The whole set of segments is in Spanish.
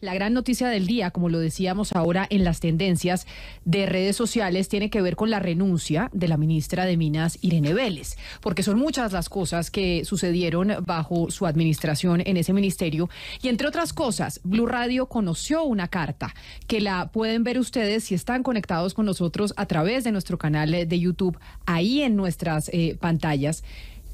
La gran noticia del día, como lo decíamos ahora en las tendencias de redes sociales, tiene que ver con la renuncia de la ministra de Minas, Irene Vélez, porque son muchas las cosas que sucedieron bajo su administración en ese ministerio. Y entre otras cosas, Blue Radio conoció una carta que la pueden ver ustedes si están conectados con nosotros a través de nuestro canal de YouTube, ahí en nuestras eh, pantallas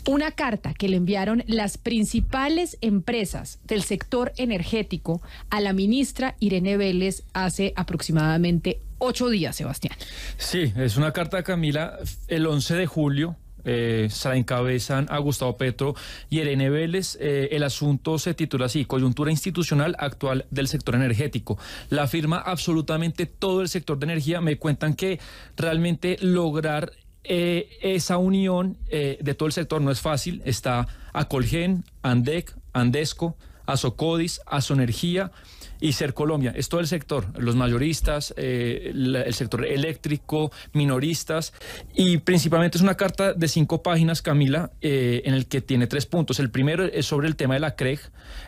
una carta que le enviaron las principales empresas del sector energético a la ministra Irene Vélez hace aproximadamente ocho días, Sebastián. Sí, es una carta, Camila, el 11 de julio. Eh, se encabezan a Gustavo Petro y Irene Vélez. Eh, el asunto se titula así, coyuntura institucional actual del sector energético. La firma absolutamente todo el sector de energía. Me cuentan que realmente lograr eh, esa unión eh, de todo el sector no es fácil. Está Acolgen, Andec, Andesco, Asocodis, Asoenergía y Ser Colombia. Es todo el sector, los mayoristas, eh, el sector eléctrico, minoristas y principalmente es una carta de cinco páginas, Camila, eh, en el que tiene tres puntos. El primero es sobre el tema de la CREG.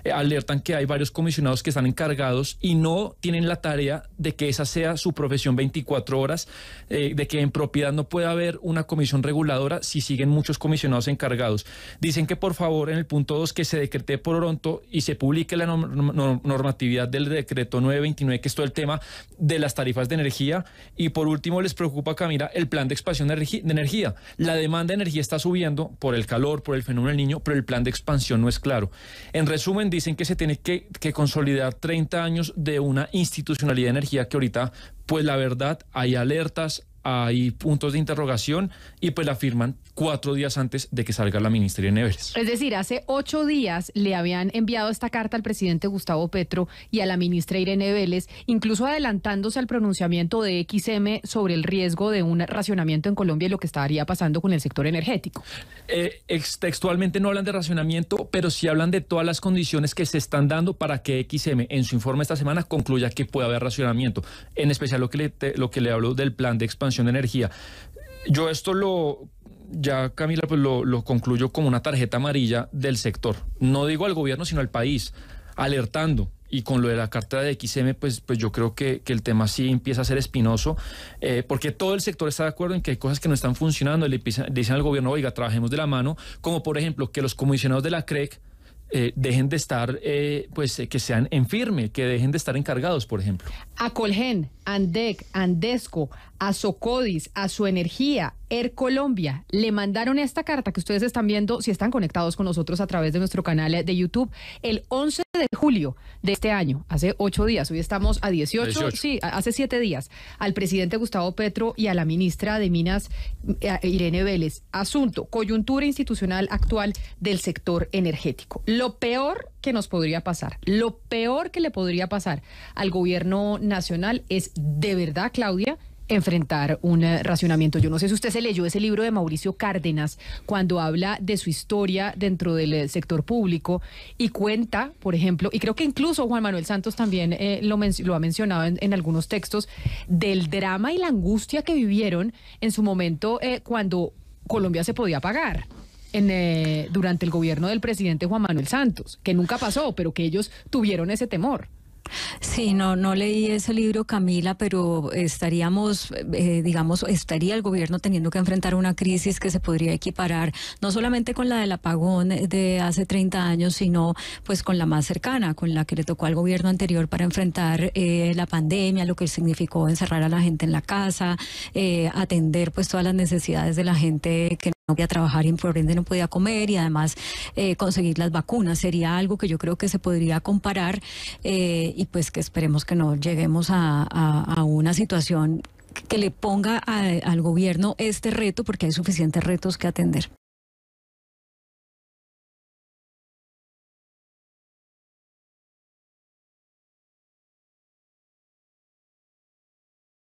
Eh, alertan que hay varios comisionados que están encargados y no tienen la tarea de que esa sea su profesión 24 horas, de que en propiedad no puede haber una comisión reguladora si siguen muchos comisionados encargados. Dicen que por favor en el punto 2 que se decrete por pronto y se publique la normatividad del decreto 929, que es todo el tema de las tarifas de energía. Y por último, les preocupa, Camila, el plan de expansión de, energía. La demanda de energía está subiendo por el calor, por el fenómeno del niño, pero el plan de expansión no es claro. En resumen, dicen que se tiene que, que consolidar 30 años de una institucionalidad de energía que ahorita, pues la verdad, hay alertas, hay puntos de interrogación y pues la firman cuatro días antes de que salga la ministra Irene Vélez. Es decir, hace ocho días le habían enviado esta carta al presidente Gustavo Petro y a la ministra Irene Vélez, incluso adelantándose al pronunciamiento de XM sobre el riesgo de un racionamiento en Colombia y lo que estaría pasando con el sector energético. Eh, textualmente no hablan de racionamiento, pero sí hablan de todas las condiciones que se están dando para que XM en su informe esta semana concluya que puede haber racionamiento, en especial lo que le, lo que le hablo del plan de expansión de Energía. Yo esto lo, ya Camila, pues lo, concluyo como una tarjeta amarilla del sector. No digo al gobierno, sino al país, alertando y con lo de la carta de XM, pues, pues yo creo que, el tema sí empieza a ser espinoso, eh, porque todo el sector está de acuerdo en que hay cosas que no están funcionando, le dicen al gobierno, oiga, trabajemos de la mano, como por ejemplo que los comisionados de la CREC, eh, dejen de estar, eh, pues eh, que sean en firme, que dejen de estar encargados, por ejemplo. A Colgen, Andec, Andesco, a Socodis, a Su Energía, Air Colombia, le mandaron esta carta que ustedes están viendo si están conectados con nosotros a través de nuestro canal de YouTube el 11 de julio de este año, hace ocho días, hoy estamos a 18, sí, hace siete días, al presidente Gustavo Petro y a la ministra de Minas, Irene Vélez. Asunto, coyuntura institucional actual del sector energético lo peor que nos podría pasar, lo peor que le podría pasar al gobierno nacional es de verdad, Claudia, enfrentar un eh, racionamiento. Yo no sé si usted se leyó ese libro de Mauricio Cárdenas cuando habla de su historia dentro del eh, sector público y cuenta, por ejemplo, y creo que incluso Juan Manuel Santos también eh, lo, ha mencionado en, algunos textos, del drama y la angustia que vivieron en su momento cuando Colombia se podía pagar. Eh, durante el gobierno del presidente Juan Manuel Santos, que nunca pasó, pero que ellos tuvieron ese temor. Sí, no, no leí ese libro, Camila, pero estaríamos, eh, digamos, estaría el gobierno teniendo que enfrentar una crisis que se podría equiparar no solamente con la del apagón de hace 30 años, sino pues con la más cercana, con la que le tocó al gobierno anterior para enfrentar eh, la pandemia, lo que significó encerrar a la gente en la casa, atender pues todas las necesidades de la gente que no podía trabajar y por no podía comer y además eh, conseguir las vacunas sería algo que yo creo que se podría comparar eh, y pues que esperemos que no lleguemos a, una situación que le ponga al gobierno este reto porque hay suficientes retos que atender.